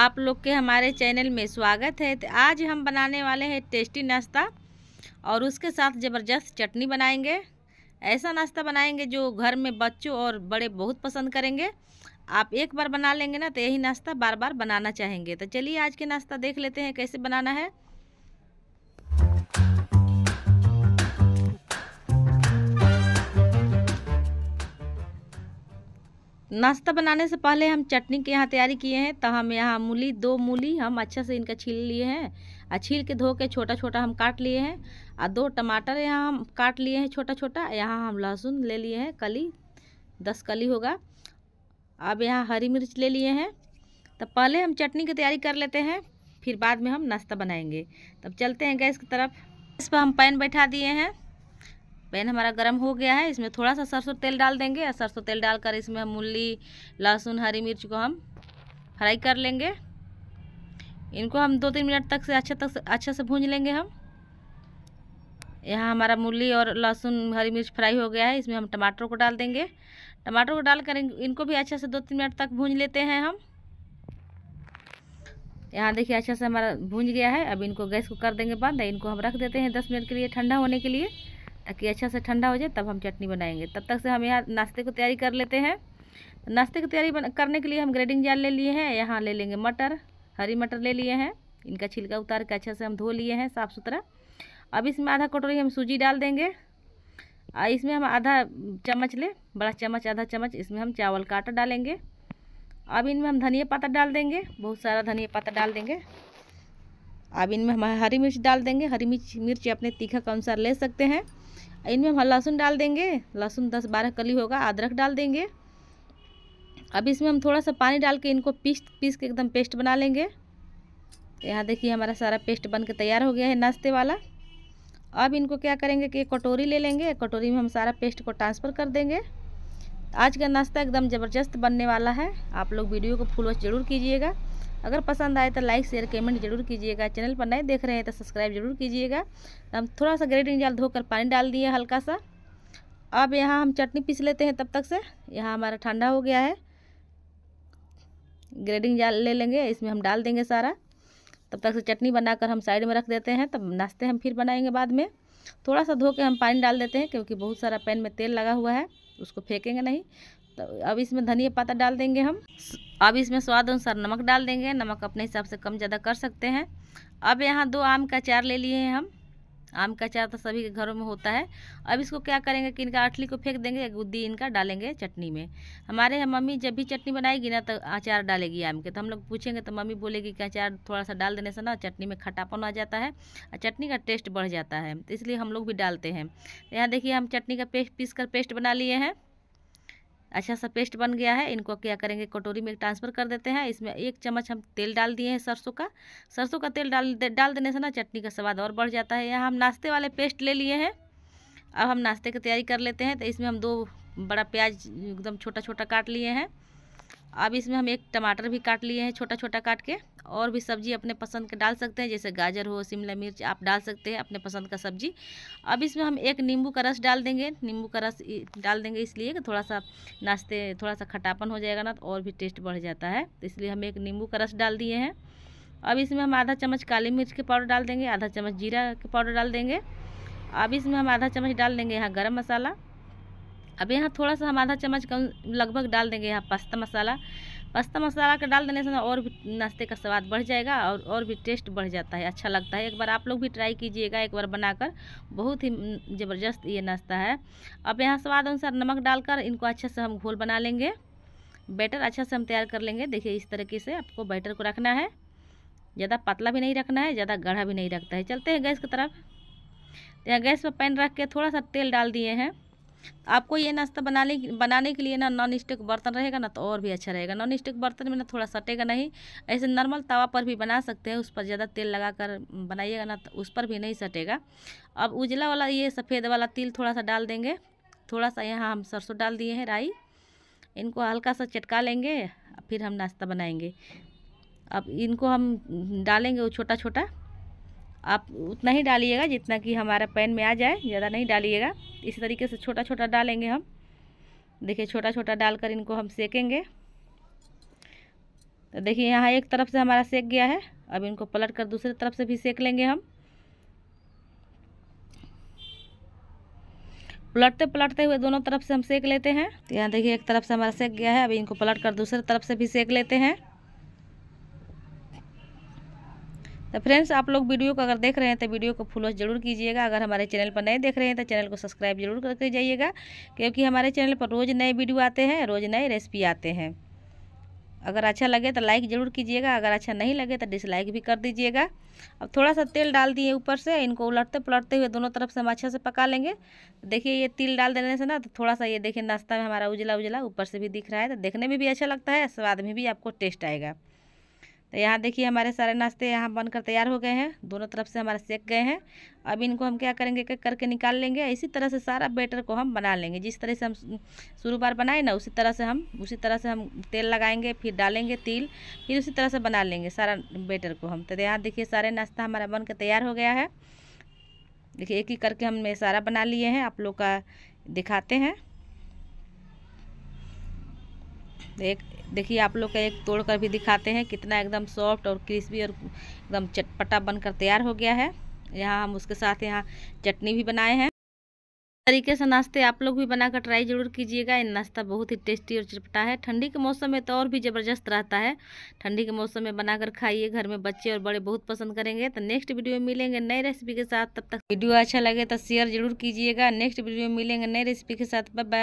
आप लोग के हमारे चैनल में स्वागत है तो आज हम बनाने वाले हैं टेस्टी नाश्ता और उसके साथ ज़बरदस्त चटनी बनाएंगे ऐसा नाश्ता बनाएंगे जो घर में बच्चों और बड़े बहुत पसंद करेंगे आप एक बार बना लेंगे ना तो यही नाश्ता बार बार बनाना चाहेंगे तो चलिए आज के नाश्ता देख लेते हैं कैसे बनाना है नाश्ता बनाने से पहले हम चटनी के यहाँ तैयारी किए हैं तो हम यहाँ मूली दो मूली हम अच्छे से इनका छील लिए हैं और छील के धो के छोटा छोटा हम काट लिए हैं और दो टमाटर यहाँ हम काट लिए हैं छोटा छोटा यहाँ हम लहसुन ले लिए हैं कली दस कली होगा अब यहाँ हरी मिर्च ले लिए हैं तो पहले हम चटनी की तैयारी कर लेते हैं फिर बाद में हम नाश्ता बनाएंगे तब चलते हैं गैस की तरफ इस पर हम पैन बैठा दिए हैं पैन हमारा गर्म हो गया है इसमें थोड़ा सा सरसों तेल डाल देंगे और सरसों तेल डालकर इसमें हम मूली लहसुन हरी मिर्च को हम फ्राई कर लेंगे इनको हम दो तीन मिनट तक से अच्छे तक से अच्छे से भूंज लेंगे हम यहाँ हमारा मूली और लहसुन हरी मिर्च फ्राई हो गया है इसमें हम टमाटर को डाल देंगे टमाटर को डालकर इनको भी अच्छे से दो तीन मिनट तक भून लेते हैं हम यहाँ देखिए अच्छा से हमारा भूंज गया है अब इनको गैस को कर देंगे बंद इनको हम रख देते हैं दस मिनट के लिए ठंडा होने के लिए ताकि अच्छा से ठंडा हो जाए तब हम चटनी बनाएंगे तब तक से हम यहाँ नाश्ते को तैयारी कर लेते हैं तो नाश्ते की तैयारी करने के लिए हम ग्रेडिंग जाल ले लिए हैं यहाँ ले लेंगे मटर हरी मटर ले लिए हैं इनका छिलका उतार के अच्छा से हम धो लिए हैं साफ़ सुथरा अब इसमें आधा कटोरी हम सूजी डाल देंगे और इसमें हम आधा चम्मच ले बड़ा चम्मच आधा चम्मच इसमें हम चावल का आटा डालेंगे अब इनमें हम धनिया पत्ता डाल देंगे बहुत सारा धनिया पत्ता डाल देंगे अब इनमें हम हरी मिर्च डाल देंगे हरी मिर्च मिर्च अपने तीखा के अनुसार ले सकते हैं इनमें हम लहसुन डाल देंगे लहसुन दस बारह कली होगा अदरक डाल देंगे अब इसमें हम थोड़ा सा पानी डाल के इनको पीस पीस के एकदम पेस्ट बना लेंगे यहाँ देखिए हमारा सारा पेस्ट बन के तैयार हो गया है नाश्ते वाला अब इनको क्या करेंगे कि कटोरी ले लेंगे कटोरी में हम सारा पेस्ट को ट्रांसफ़र कर देंगे आज का नाश्ता एकदम ज़बरदस्त बनने वाला है आप लोग वीडियो को फुल वॉच जरूर कीजिएगा अगर पसंद आए तो लाइक शेयर कमेंट जरूर कीजिएगा चैनल पर नए देख रहे हैं तो सब्सक्राइब जरूर कीजिएगा तो हम थोड़ा सा ग्रेटिंग जाल धोकर पानी डाल दिए हल्का सा अब यहाँ हम चटनी पीस लेते हैं तब तक से यहाँ हमारा ठंडा हो गया है ग्रेडिंग जाल ले लेंगे इसमें हम डाल देंगे सारा तब तक से चटनी बनाकर हम साइड में रख देते हैं तब नाश्ते हम फिर बनाएंगे बाद में थोड़ा सा धो के हम पानी डाल देते हैं क्योंकि बहुत सारा पैन में तेल लगा हुआ है उसको फेंकेंगे नहीं तो अब इसमें धनिया पत्ता डाल देंगे हम अब इसमें स्वाद अनुसार नमक डाल देंगे नमक अपने हिसाब से कम ज़्यादा कर सकते हैं अब यहाँ दो आम का अचार ले लिए हैं हम आम का अचार तो सभी के घरों में होता है अब इसको क्या करेंगे कि इनका अटली को फेंक देंगे गुद्दी इनका डालेंगे चटनी में हमारे यहाँ मम्मी जब भी चटनी बनाएगी ना तो अचार डालेगी आम के तो हम लोग पूछेंगे तो मम्मी बोलेगी कि अचार थोड़ा सा डाल देने से ना चटनी में खटापन आ जाता है और चटनी का टेस्ट बढ़ जाता है तो इसलिए हम लोग भी डालते हैं यहाँ देखिए हम चटनी का पेस्ट पीस कर पेस्ट बना लिए हैं अच्छा सा पेस्ट बन गया है इनको क्या करेंगे कटोरी में ट्रांसफ़र कर देते हैं इसमें एक चम्मच हम तेल डाल दिए हैं सरसों का सरसों का तेल डाल डाल देने से ना चटनी का स्वाद और बढ़ जाता है यहाँ हम नाश्ते वाले पेस्ट ले लिए हैं अब हम नाश्ते की तैयारी कर लेते हैं तो इसमें हम दो बड़ा प्याज एकदम छोटा छोटा काट लिए हैं अब इसमें हम एक टमाटर भी काट लिए हैं छोटा छोटा काट के और भी सब्जी अपने पसंद का डाल सकते हैं जैसे गाजर हो शिमला मिर्च आप डाल सकते हैं अपने पसंद का सब्जी अब इसमें हम एक नींबू का रस डाल देंगे नींबू का रस डाल देंगे इसलिए कि थोड़ा सा नाश्ते थोड़ा सा खटापन हो जाएगा ना तो और भी टेस्ट बढ़ जाता है तो इसलिए हम एक नींबू का रस डाल दिए हैं अब इसमें हम आधा चम्मच काली मिर्च के पाउडर डाल देंगे आधा चम्मच जीरा के पाउडर डाल देंगे अब इसमें हम आधा चम्मच डाल देंगे यहाँ गर्म मसाला अब यहाँ थोड़ा सा हम आधा चम्मच कम लगभग डाल देंगे यहाँ पास्ता मसाला पास्ता मसाला का डाल देने से ना और भी नाश्ते का स्वाद बढ़ जाएगा और और भी टेस्ट बढ़ जाता है अच्छा लगता है एक बार आप लोग भी ट्राई कीजिएगा एक बार बनाकर बहुत ही ज़बरदस्त ये नाश्ता है अब यहाँ स्वाद अनुसार नमक डालकर इनको अच्छे से हम घोल बना लेंगे बैटर अच्छा से हम तैयार कर लेंगे देखिए इस तरीके से आपको बैटर को रखना है ज़्यादा पतला भी नहीं रखना है ज़्यादा गढ़ा भी नहीं रखता है चलते हैं गैस की तरफ यहाँ गैस पर पैन रख के थोड़ा सा तेल डाल दिए हैं आपको ये नाश्ता बनाने बनाने के लिए ना नॉन स्टिक बर्तन रहेगा ना तो और भी अच्छा रहेगा नॉन स्टिक बर्तन में ना थोड़ा सटेगा नहीं ऐसे नॉर्मल तवा पर भी बना सकते हैं उस पर ज़्यादा तेल लगा कर बनाइएगा ना तो उस पर भी नहीं सटेगा अब उजला वाला ये सफ़ेद वाला तिल थोड़ा सा डाल देंगे थोड़ा सा यहाँ हम सरसों डाल दिए हैं राई इनको हल्का सा चटका लेंगे फिर हम नाश्ता बनाएंगे अब इनको हम डालेंगे वो छोटा छोटा आप उतना ही डालिएगा जितना कि हमारा पैन में आ जाए ज़्यादा नहीं डालिएगा इसी तरीके से छोटा छोटा डालेंगे हम देखिए छोटा छोटा डालकर इनको हम सेकेंगे तो देखिए यहाँ एक तरफ से हमारा सेक गया है अब इनको पलट कर दूसरी तरफ से भी सेक लेंगे हम पलटते पलटते हुए दोनों तरफ से हम सेक लेते हैं तो यहाँ देखिए एक तरफ से हमारा सेक गया है अभी इनको पलट कर दूसरी तरफ से भी सेक लेते हैं तो फ्रेंड्स आप लोग वीडियो को अगर देख रहे हैं तो वीडियो को फॉलो जरूर कीजिएगा अगर हमारे चैनल पर नए देख रहे हैं तो चैनल को सब्सक्राइब जरूर करके जाइएगा क्योंकि हमारे चैनल पर रोज़ नए वीडियो आते हैं रोज़ नए रेसिपी आते हैं अगर अच्छा लगे तो लाइक ज़रूर कीजिएगा अगर अच्छा नहीं लगे तो डिसलाइक भी कर दीजिएगा अब थोड़ा सा तेल डाल दिए ऊपर से इनको उलटते पलटते हुए दोनों तरफ से हम अच्छे से पका लेंगे तो देखिए ये तिल डाल देने से ना तो थोड़ा सा ये देखिए नाश्ता में हमारा उजला उजला ऊपर से भी दिख रहा है तो देखने में भी अच्छा लगता है स्वाद में भी आपको टेस्ट आएगा तो यहाँ देखिए हमारे सारे नाश्ते यहाँ बनकर तैयार हो गए हैं दोनों तरफ से हमारे सेक गए हैं अब इनको हम क्या करेंगे कर करके निकाल लेंगे इसी तरह से सारा बैटर को हम बना लेंगे जिस तरह से हम शुरू बार बनाए ना उसी तरह से हम उसी तरह से हम तेल लगाएंगे फिर डालेंगे तिल फिर उसी तरह से बना लेंगे सारा बैटर को हम तो यहाँ देखिए सारे नाश्ता हमारा बन तैयार हो गया है देखिए एक ही करके हमने सारा बना लिए हैं आप लोग का दिखाते हैं एक देखिए आप लोग का एक तोड़ कर भी दिखाते हैं कितना एकदम सॉफ्ट और क्रिस्पी और एकदम चटपटा बनकर तैयार हो गया है यहाँ हम उसके साथ यहाँ चटनी भी बनाए हैं तरीके से नाश्ते आप लोग भी बनाकर ट्राई जरूर कीजिएगा ये नाश्ता बहुत ही टेस्टी और चटपटा है ठंडी के मौसम में तो और भी ज़बरदस्त रहता है ठंडी के मौसम में बनाकर खाइए घर में बच्चे और बड़े बहुत पसंद करेंगे तो नेक्स्ट वीडियो में मिलेंगे नई रेसिपी के साथ तब तक वीडियो अच्छा लगे तो शेयर जरूर कीजिएगा नेक्स्ट वीडियो में मिलेंगे नई रेसिपी के साथ बाय